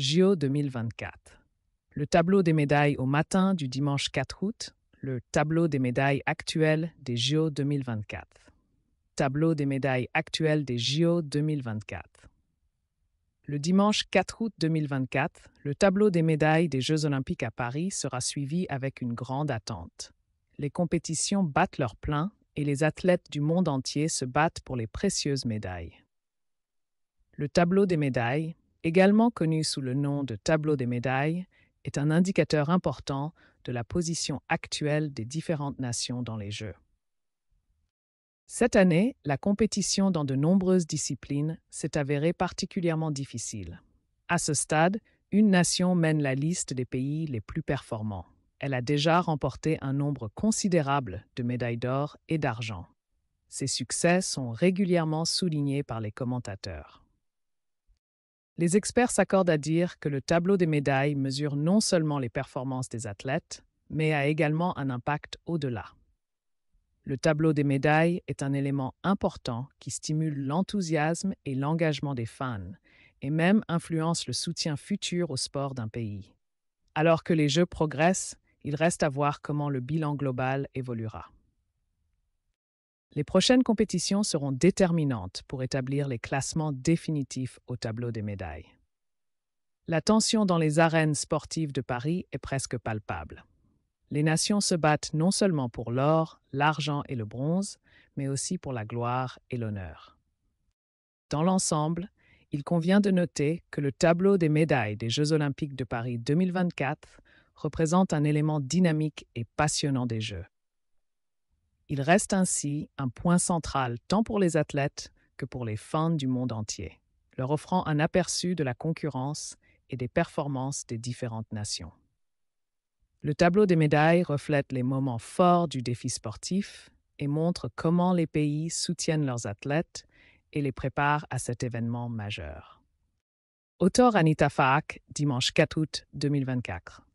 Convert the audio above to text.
JO 2024. Le tableau des médailles au matin du dimanche 4 août, le tableau des médailles actuelles des JO 2024. Tableau des médailles actuelles des JO 2024. Le dimanche 4 août 2024, le tableau des médailles des Jeux olympiques à Paris sera suivi avec une grande attente. Les compétitions battent leur plein et les athlètes du monde entier se battent pour les précieuses médailles. Le tableau des médailles, également connu sous le nom de tableau des médailles, est un indicateur important de la position actuelle des différentes nations dans les Jeux. Cette année, la compétition dans de nombreuses disciplines s'est avérée particulièrement difficile. À ce stade, une nation mène la liste des pays les plus performants. Elle a déjà remporté un nombre considérable de médailles d'or et d'argent. Ses succès sont régulièrement soulignés par les commentateurs les experts s'accordent à dire que le tableau des médailles mesure non seulement les performances des athlètes, mais a également un impact au-delà. Le tableau des médailles est un élément important qui stimule l'enthousiasme et l'engagement des fans, et même influence le soutien futur au sport d'un pays. Alors que les Jeux progressent, il reste à voir comment le bilan global évoluera. Les prochaines compétitions seront déterminantes pour établir les classements définitifs au tableau des médailles. La tension dans les arènes sportives de Paris est presque palpable. Les nations se battent non seulement pour l'or, l'argent et le bronze, mais aussi pour la gloire et l'honneur. Dans l'ensemble, il convient de noter que le tableau des médailles des Jeux olympiques de Paris 2024 représente un élément dynamique et passionnant des Jeux. Il reste ainsi un point central tant pour les athlètes que pour les fans du monde entier, leur offrant un aperçu de la concurrence et des performances des différentes nations. Le tableau des médailles reflète les moments forts du défi sportif et montre comment les pays soutiennent leurs athlètes et les préparent à cet événement majeur. Auteur Anita Fahak, dimanche 4 août 2024.